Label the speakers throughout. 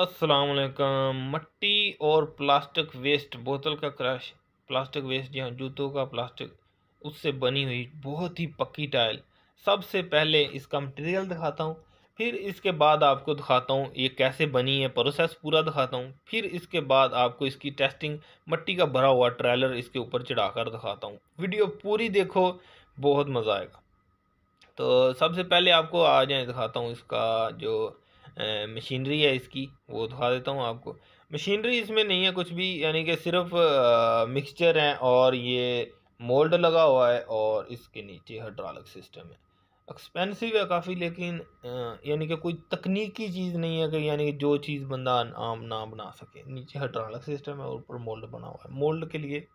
Speaker 1: असलकम मट्टी और प्लास्टिक वेस्ट बोतल का क्रश प्लास्टिक वेस्ट या जूतों का प्लास्टिक उससे बनी हुई बहुत ही पक्की टाइल सबसे पहले इसका मटेरियल दिखाता हूँ फिर इसके बाद आपको दिखाता हूँ ये कैसे बनी है प्रोसेस पूरा दिखाता हूँ फिर इसके बाद आपको इसकी टेस्टिंग मट्टी का भरा हुआ ट्रेलर इसके ऊपर चढ़ाकर दिखाता हूँ वीडियो पूरी देखो बहुत मज़ा आएगा तो सबसे पहले आपको आ जाए दिखाता हूँ इसका जो मशीनरी है इसकी वो दिखा देता हूँ आपको मशीनरी इसमें नहीं है कुछ भी यानी कि सिर्फ मिक्सचर है और ये मोल्ड लगा हुआ है और इसके नीचे हाइड्रोलिक सिस्टम है एक्सपेंसिव है काफ़ी लेकिन यानी कि कोई तकनीकी चीज़ नहीं है कि यानी कि जो चीज़ बंदा आम ना बना सके नीचे हाइड्रोलिक सिस्टम है और ऊपर मोल्ड बना हुआ है मोल्ड के लिए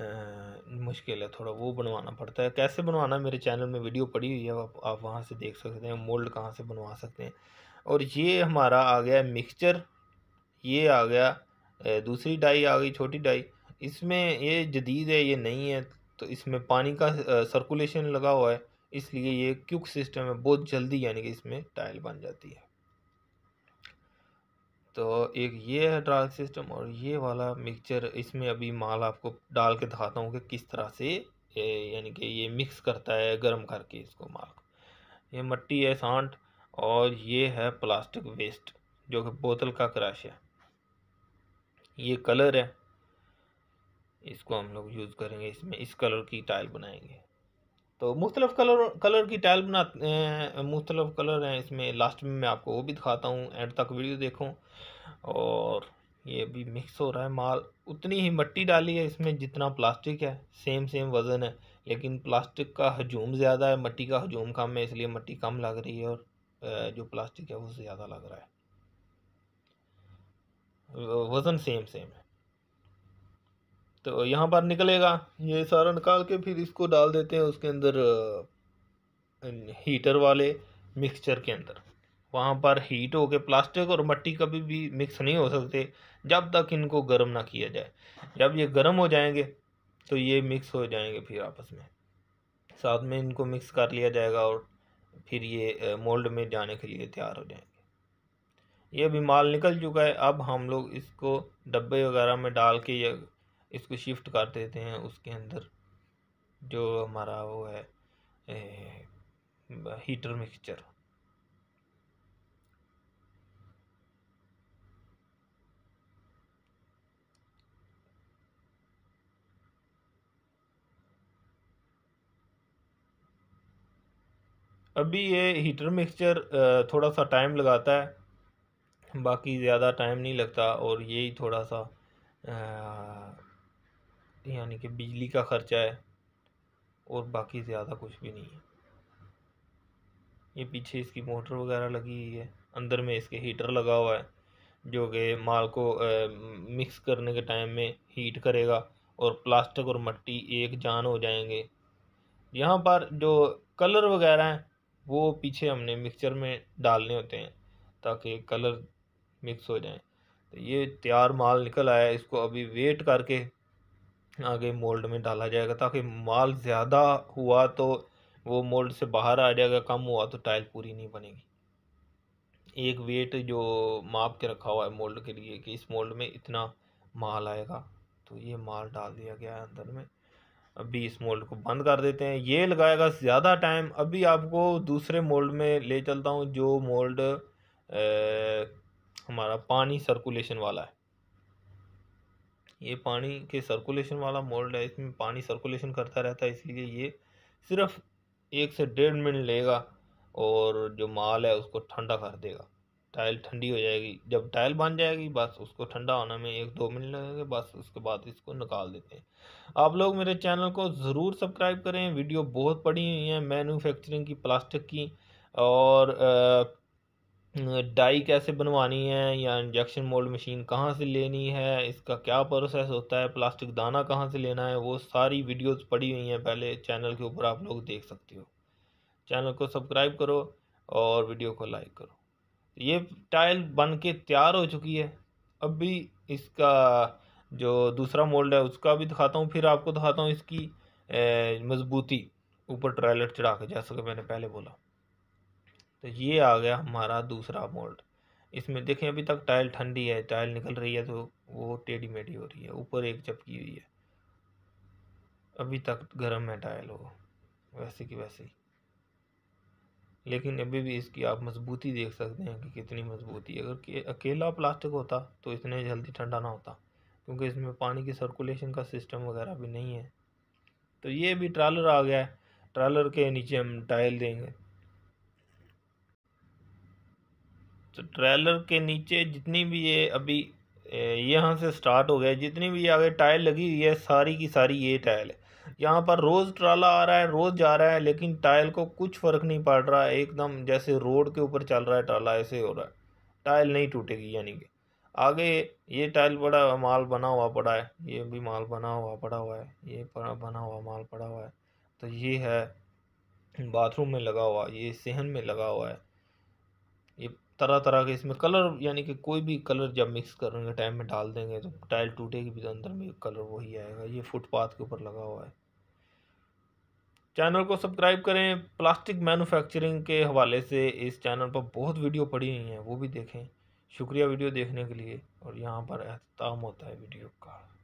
Speaker 1: मुश्किल है थोड़ा वो बनवाना पड़ता है कैसे बनवाना मेरे चैनल में वीडियो पड़ी हुई है आप, आप वहाँ से देख सकते हैं मोल्ड कहाँ से बनवा सकते हैं और ये हमारा आ गया मिक्सचर ये आ गया दूसरी डाई आ गई छोटी डाई इसमें ये जदीद है ये नहीं है तो इसमें पानी का सर्कुलेशन लगा हुआ है इसलिए ये क्यूक सिस्टम है बहुत जल्दी यानी कि इसमें टाइल बन जाती है तो एक ये है ड्राइंग सिस्टम और ये वाला मिक्सचर इसमें अभी माल आपको डाल के दिखाता हूँ कि किस तरह से यानी कि ये मिक्स करता है गर्म करके इसको माल को ये मट्टी है सांट और ये है प्लास्टिक वेस्ट जो कि बोतल का क्रश है ये कलर है इसको हम लोग यूज़ करेंगे इसमें इस कलर की टाइल बनाएंगे तो मुख्तलफ कलर कलर की टाइल बना मुख्तलफ़ कलर हैं इसमें लास्ट में मैं आपको वो भी दिखाता हूँ एंड तक वीडियो देखूँ और ये भी मिक्स हो रहा है माल उतनी ही मिट्टी डाली है इसमें जितना प्लास्टिक है सेम सेम वज़न है लेकिन प्लास्टिक का हजूम ज़्यादा है मिट्टी का हजूम कम है इसलिए मिट्टी कम लग रही है और जो प्लास्टिक है वो ज़्यादा लग रहा है वज़न सेम सेम है तो यहाँ पर निकलेगा ये सारा निकाल के फिर इसको डाल देते हैं उसके अंदर हीटर वाले मिक्सचर के अंदर वहाँ पर हीट के प्लास्टिक और मट्टी कभी भी मिक्स नहीं हो सकते जब तक इनको गर्म ना किया जाए जब ये गर्म हो जाएंगे तो ये मिक्स हो जाएंगे फिर आपस में साथ में इनको मिक्स कर लिया जाएगा और फिर ये मोल्ड में जाने के लिए तैयार हो जाएंगे ये अभी माल निकल चुका है अब हम लोग इसको डब्बे वगैरह में डाल के या इसको शिफ्ट कर देते हैं उसके अंदर जो हमारा वो है ए, हीटर मिक्सचर अभी ये हीटर मिक्सचर थोड़ा सा टाइम लगाता है बाकी ज़्यादा टाइम नहीं लगता और यही थोड़ा सा यानी कि बिजली का खर्चा है और बाकी ज़्यादा कुछ भी नहीं है ये पीछे इसकी मोटर वगैरह लगी हुई है अंदर में इसके हीटर लगा हुआ है जो कि माल को ए, मिक्स करने के टाइम में हीट करेगा और प्लास्टिक और मट्टी एक जान हो जाएंगे यहाँ पर जो कलर वगैरह हैं वो पीछे हमने मिक्सचर में डालने होते हैं ताकि कलर मिक्स हो जाए तो ये तैयार माल निकल आया इसको अभी वेट करके आगे मोल्ड में डाला जाएगा ताकि माल ज़्यादा हुआ तो वो मोल्ड से बाहर आ जाएगा कम हुआ तो टाइल पूरी नहीं बनेगी एक वेट जो माप के रखा हुआ है मोल्ड के लिए कि इस मोल्ड में इतना माल आएगा तो ये माल डाल दिया गया है अंदर में अभी इस मोल्ड को बंद कर देते हैं ये लगाएगा ज़्यादा टाइम अभी आपको दूसरे मोल्ड में ले चलता हूँ जो मोल्ड हमारा पानी सर्कुलेशन वाला है ये पानी के सर्कुलेशन वाला मोल्ड है इसमें पानी सर्कुलेशन करता रहता है इसलिए ये सिर्फ एक से डेढ़ मिनट लेगा और जो माल है उसको ठंडा कर देगा टाइल ठंडी हो जाएगी जब टाइल बन जाएगी बस उसको ठंडा होने में एक दो मिनट लगेंगे बस उसके बाद इसको निकाल देते हैं आप लोग मेरे चैनल को ज़रूर सब्सक्राइब करें वीडियो बहुत पड़ी हुई हैं मैन्युफैक्चरिंग की प्लास्टिक की और आ, डाई कैसे बनवानी है या इंजेक्शन मोल्ड मशीन कहाँ से लेनी है इसका क्या प्रोसेस होता है प्लास्टिक दाना कहाँ से लेना है वो सारी वीडियोस पड़ी हुई हैं पहले चैनल के ऊपर आप लोग देख सकते हो चैनल को सब्सक्राइब करो और वीडियो को लाइक करो ये टाइल बन के तैयार हो चुकी है अब भी इसका जो दूसरा मोल्ड है उसका भी दिखाता हूँ फिर आपको दिखाता हूँ इसकी मज़बूती ऊपर ट्रायलेट चढ़ा के जैसा कि मैंने पहले बोला तो ये आ गया हमारा दूसरा मोल्ड इसमें देखें अभी तक टाइल ठंडी है टाइल निकल रही है तो वो टेढ़ी मेढ़ी हो रही है ऊपर एक चपकी हुई है अभी तक गर्म है टाइल वो वैसे की वैसे ही लेकिन अभी भी इसकी आप मजबूती देख सकते हैं कि कितनी मजबूती है अगर अकेला प्लास्टिक होता तो इतने जल्दी ठंडा ना होता क्योंकि इसमें पानी की सर्कुलेशन का सिस्टम वगैरह भी नहीं है तो ये भी ट्रालर आ गया है ट्रालर के नीचे हम टाइल देंगे तो ट्रेलर के नीचे जितनी भी ये अभी यहाँ से स्टार्ट हो गया जितनी भी आगे टाइल लगी हुई है सारी की सारी ये टाइल है यहाँ पर रोज़ ट्राला आ रहा है रोज़ जा रहा है लेकिन टाइल को कुछ फ़र्क नहीं पड़ रहा है एकदम जैसे रोड के ऊपर चल रहा है ट्राला ऐसे हो रहा है टाइल नहीं टूटेगी यानी कि आगे ये टाइल बड़ा माल बना हुआ पड़ा है ये भी माल बना हुआ पड़ा हुआ है ये बना हुआ माल पड़ा हुआ है तो ये है बाथरूम में लगा हुआ ये सहन में लगा हुआ है ये तरह तरह के इसमें कलर यानी कि कोई भी कलर जब मिक्स करेंगे टाइम में डाल देंगे तो टाइल टूटेगी भी तो अंदर में कलर वही आएगा ये फुटपाथ के ऊपर लगा हुआ है चैनल को सब्सक्राइब करें प्लास्टिक मैन्युफैक्चरिंग के हवाले से इस चैनल पर बहुत वीडियो पड़ी हुई हैं वो भी देखें शुक्रिया वीडियो देखने के लिए और यहाँ पर अहतमाम होता है वीडियो का